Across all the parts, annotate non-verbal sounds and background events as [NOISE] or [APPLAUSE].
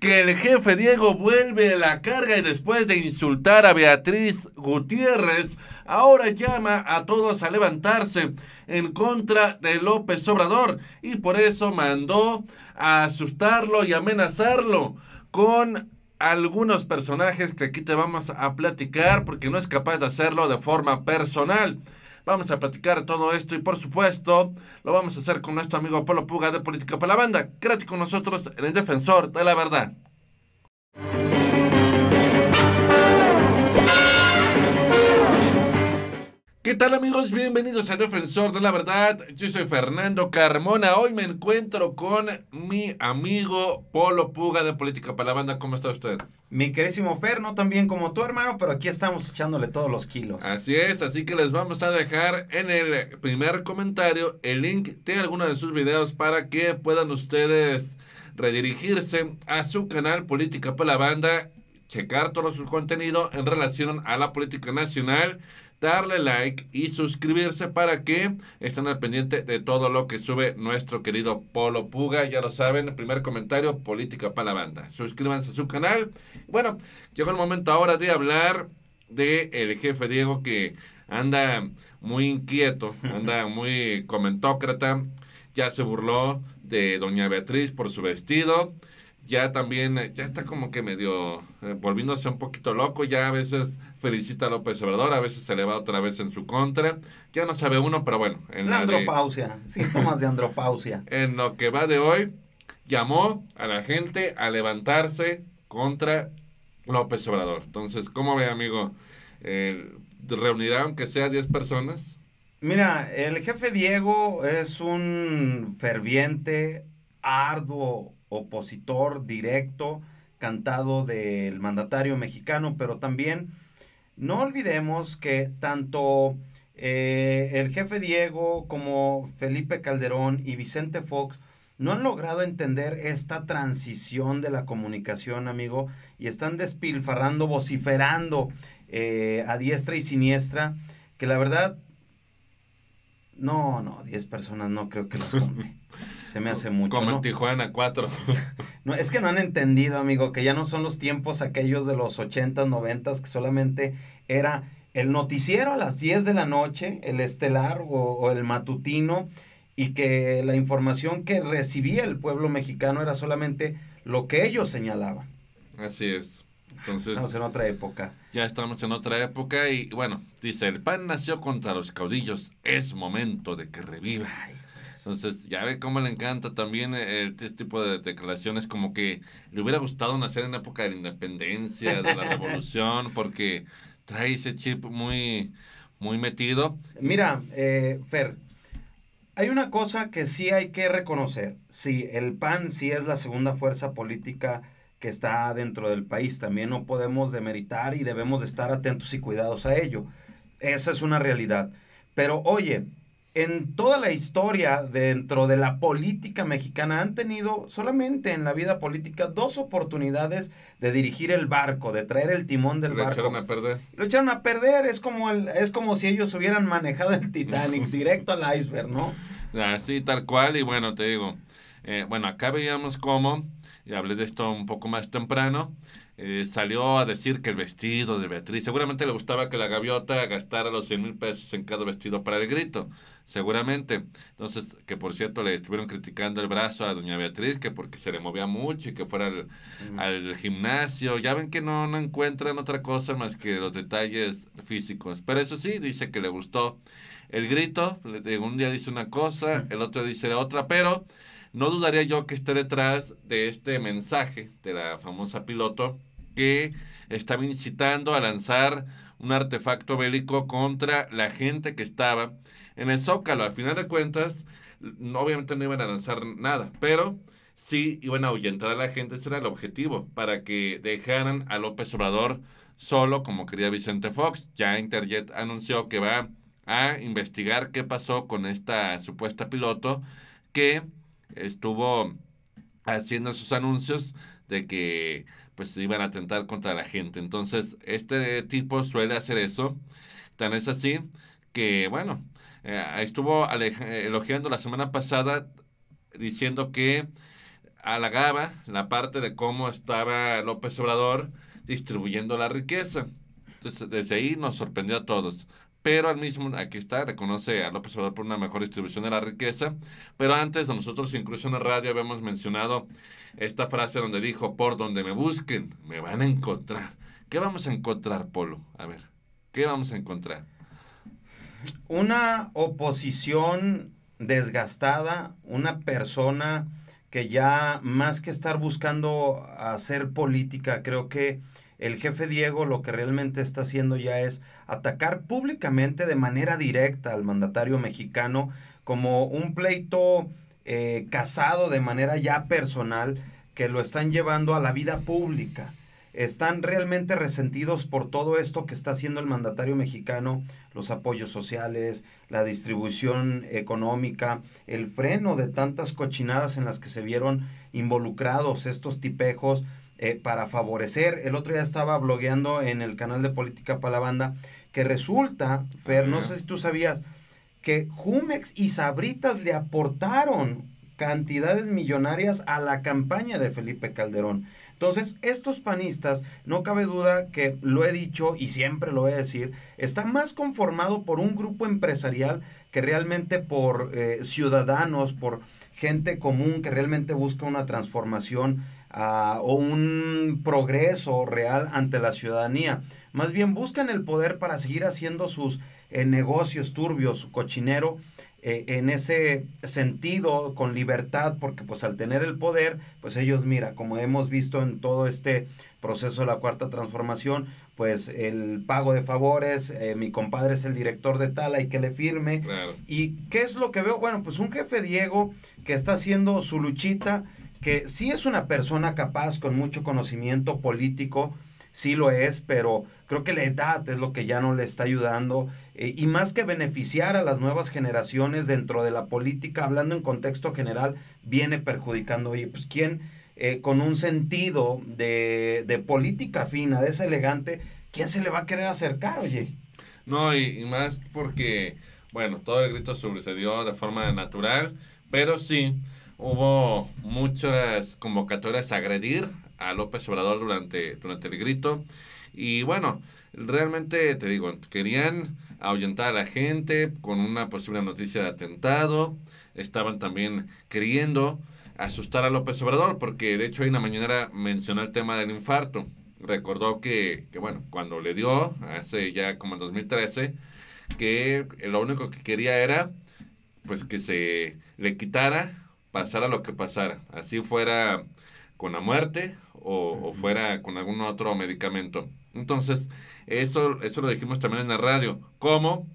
que el jefe Diego vuelve a la carga y después de insultar a Beatriz Gutiérrez, ahora llama a todos a levantarse en contra de López Obrador y por eso mandó a asustarlo y amenazarlo con algunos personajes que aquí te vamos a platicar porque no es capaz de hacerlo de forma personal. Vamos a platicar todo esto y por supuesto lo vamos a hacer con nuestro amigo Polo Puga de Política para la Banda. Quédate con nosotros en el Defensor de la Verdad. ¿Qué tal amigos? Bienvenidos al Defensor de la Verdad. Yo soy Fernando Carmona. Hoy me encuentro con mi amigo Polo Puga de Política para la Banda. ¿Cómo está usted? Mi querísimo Fer, no tan bien como tu hermano, pero aquí estamos echándole todos los kilos. Así es, así que les vamos a dejar en el primer comentario el link de alguno de sus videos para que puedan ustedes redirigirse a su canal Política para la Banda, checar todo su contenido en relación a la política nacional darle like y suscribirse para que estén al pendiente de todo lo que sube nuestro querido Polo Puga. Ya lo saben, primer comentario, política para la banda. Suscríbanse a su canal. Bueno, llegó el momento ahora de hablar de el jefe Diego que anda muy inquieto, anda [LAUGHS] muy comentócrata, ya se burló de doña Beatriz por su vestido, ya también, eh, ya está como que medio eh, volviéndose un poquito loco, ya a veces felicita a López Obrador, a veces se le va otra vez en su contra, ya no sabe uno, pero bueno. la, andropausia, síntomas de andropausia. [LAUGHS] En lo que va de hoy, llamó a la gente a levantarse contra López Obrador. Entonces, ¿cómo ve, amigo? Eh, ¿Reunirá aunque sea 10 personas? Mira, el jefe Diego es un ferviente, arduo opositor directo, cantado del mandatario mexicano, pero también no olvidemos que tanto eh, el jefe Diego como Felipe Calderón y Vicente Fox no han logrado entender esta transición de la comunicación, amigo, y están despilfarrando, vociferando eh, a diestra y siniestra, que la verdad, no, no, 10 personas no creo que los [LAUGHS] Se me hace mucho. Como en Tijuana 4. [LAUGHS] no, es que no han entendido, amigo, que ya no son los tiempos aquellos de los 80, noventas, que solamente era el noticiero a las 10 de la noche, el estelar o, el matutino, y que la información que recibía el pueblo mexicano era solamente lo que ellos señalaban. Así es. Entonces, estamos en otra época. Ya estamos en otra época y bueno, dice, el PAN nació contra los caudillos, es momento de que reviva. Ay, entonces, ya ve cómo le encanta también eh, este tipo de declaraciones, como que le hubiera gustado nacer en época de la independencia, de la [LAUGHS] revolución, porque trae ese chip muy, muy metido. Mira, eh, Fer, hay una cosa que sí hay que reconocer. Sí, el PAN sí es la segunda fuerza política que está dentro del país. También no podemos demeritar y debemos de estar atentos y cuidados a ello. Esa es una realidad. Pero oye, en toda la historia dentro de la política mexicana han tenido solamente en la vida política dos oportunidades de dirigir el barco, de traer el timón del barco. Lo echaron a perder. Lo echaron a perder, es como, es como si ellos hubieran manejado el Titanic [LAUGHS] directo al iceberg, ¿no? Así, ah, tal cual, y bueno, te digo, eh, bueno, acá veíamos cómo y hablé de esto un poco más temprano, eh, salió a decir que el vestido de Beatriz, seguramente le gustaba que la gaviota gastara los 100 mil pesos en cada vestido para el grito, seguramente. Entonces, que por cierto le estuvieron criticando el brazo a doña Beatriz, que porque se le movía mucho y que fuera al, gimnasio, ya ven que no, no encuentran otra cosa más que los detalles físicos. Pero eso sí, dice que le gustó el grito, un día dice una cosa, el otro dice otra, pero... No dudaría yo que esté detrás de este mensaje de la famosa piloto que estaba incitando a lanzar un artefacto bélico contra la gente que estaba en el Zócalo. Al final de cuentas, obviamente no iban a lanzar nada, pero sí iban a ahuyentar a la gente, ese era el objetivo, para que dejaran a López Obrador solo, como quería Vicente Fox. Ya Interjet anunció que va a investigar qué pasó con esta supuesta piloto que estuvo haciendo sus anuncios de que pues iban a atentar contra la gente. Entonces, este tipo suele hacer eso. Tan es así que, bueno, eh, estuvo elogiando la semana pasada diciendo que halagaba la parte de cómo estaba López Obrador distribuyendo la riqueza. Entonces, desde ahí nos sorprendió a todos pero al mismo, aquí está, reconoce a López Obrador por una mejor distribución de la riqueza, pero antes nosotros incluso en la radio habíamos mencionado esta frase donde dijo, por donde me busquen, me van a encontrar. ¿Qué vamos a encontrar, Polo? A ver, ¿qué vamos a encontrar? Una oposición desgastada, una persona que ya más que estar buscando hacer política, creo que el jefe Diego lo que realmente está haciendo ya es atacar públicamente de manera directa al mandatario mexicano como un pleito eh, casado de manera ya personal que lo están llevando a la vida pública. Están realmente resentidos por todo esto que está haciendo el mandatario mexicano, los apoyos sociales, la distribución económica, el freno de tantas cochinadas en las que se vieron involucrados estos tipejos eh, para favorecer. El otro día estaba blogueando en el canal de Política para la Banda, que resulta, pero no sé si tú sabías, que Jumex y Sabritas le aportaron cantidades millonarias a la campaña de Felipe Calderón. Entonces, estos panistas, no cabe duda que lo he dicho y siempre lo voy a decir, está más conformado por un grupo empresarial que realmente por eh, ciudadanos, por gente común que realmente busca una transformación o un progreso real ante la ciudadanía. Más bien buscan el poder para seguir haciendo sus eh, negocios turbios, su cochinero, eh, en ese sentido, con libertad, porque pues al tener el poder, pues ellos, mira, como hemos visto en todo este proceso de la cuarta transformación, pues el pago de favores, eh, mi compadre es el director de tal, hay que le firme. ¿Y qué es lo que veo? Bueno, pues un jefe Diego que está haciendo su luchita, que sí es una persona capaz con mucho conocimiento político, sí lo es, pero creo que la edad es lo que ya no le está ayudando. Eh, y más que beneficiar a las nuevas generaciones dentro de la política, hablando en contexto general, viene perjudicando. Oye, pues quién eh, con un sentido de, de, política fina, de ese elegante, ¿quién se le va a querer acercar, oye? No, y, y más porque, bueno, todo el grito sucedió de forma natural, pero sí Hubo muchas convocatorias a agredir a López Obrador durante, durante el grito. Y bueno, realmente te digo, querían ahuyentar a la gente con una posible noticia de atentado. Estaban también queriendo asustar a López Obrador, porque de hecho hoy en la mañana mencionó el tema del infarto. Recordó que, que bueno, cuando le dio, hace ya como en 2013, que lo único que quería era pues que se le quitara pasara lo que pasara, así fuera con la muerte o, fuera con algún otro medicamento. Entonces, eso, eso lo dijimos también en la radio, cómo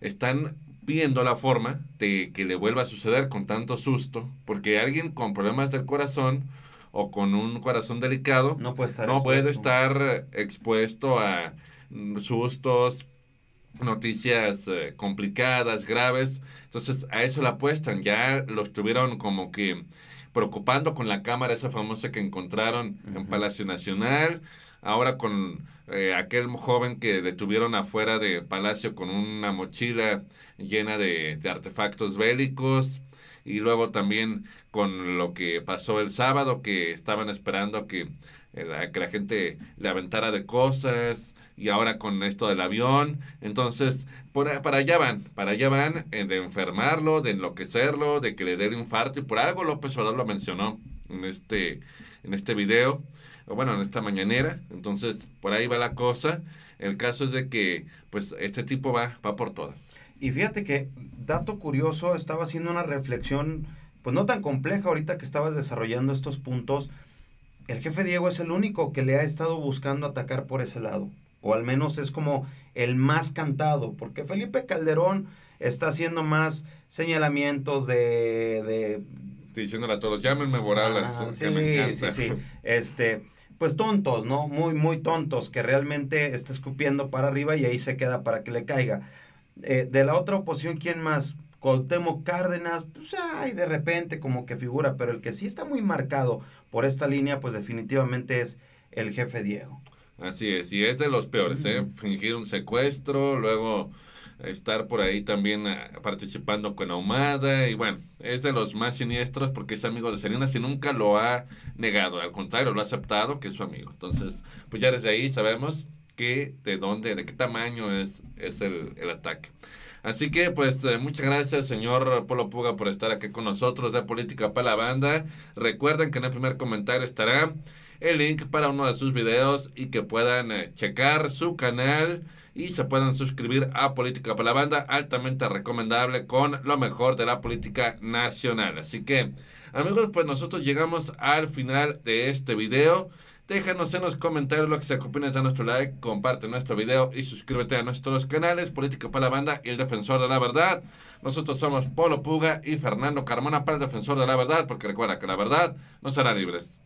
están viendo la forma de que le vuelva a suceder con tanto susto, porque alguien con problemas del corazón o con un corazón delicado no Puede estar expuesto a mm, sustos, noticias eh, complicadas, graves. Entonces a eso la apuestan. Ya los tuvieron como que preocupando con la cámara esa famosa que encontraron en Palacio Nacional. Ahora con eh, aquel joven que detuvieron afuera de Palacio con una mochila llena de, artefactos bélicos y luego también con lo que pasó el sábado, que estaban esperando que, eh, que la gente le aventara de cosas, y ahora con esto del avión. Entonces, por, para allá van, para allá van eh, de enfermarlo, de enloquecerlo, de que le dé infarto. Y por algo López Obrador lo mencionó en este, en este video, o bueno, en esta mañanera. Entonces, por ahí va la cosa. El caso es de que, pues, este tipo va, va por todas. Y fíjate que, dato curioso, estaba haciendo una reflexión, pues no tan compleja ahorita que estabas desarrollando estos puntos. El jefe Diego es el único que le ha estado buscando atacar por ese lado o al menos es como el más cantado, porque Felipe Calderón está haciendo más señalamientos de... de Diciéndole a todos, llámenme Boralas, ah, sí, me encanta. Sí, sí, [LAUGHS] este, pues tontos, ¿no? Muy, muy tontos, que realmente está escupiendo para arriba y ahí se queda para que le caiga. Eh, de la otra oposición, ¿quién más? Cuauhtémoc Cárdenas, pues ay, de repente como que figura, pero el que sí está muy marcado por esta línea, pues definitivamente es el jefe Diego. Así es, y es de los peores, ¿eh? Fingir un secuestro, luego estar por ahí también ah, participando con Ahumada y bueno, es de los más siniestros porque es amigo de Serena, si nunca lo ha negado, al contrario, lo ha aceptado que es su amigo. Entonces, pues ya desde ahí sabemos que de dónde, de qué tamaño es, es el, el ataque. Así que pues eh, muchas gracias señor Polo Puga por estar aquí con nosotros de Política para la Banda. Recuerden que en el primer comentario estará el link para uno de sus videos y que puedan eh, checar su canal y se puedan suscribir a Política para la Banda, altamente recomendable con lo mejor de la política nacional. Así que amigos, pues nosotros llegamos al final de este video. Déjanos en los comentarios lo que se opinas, de nuestro like, comparte nuestro video y suscríbete a nuestros canales Política para la Banda y El Defensor de la Verdad. Nosotros somos Polo Puga y Fernando Carmona para El Defensor de la Verdad, porque recuerda que la verdad no será libres.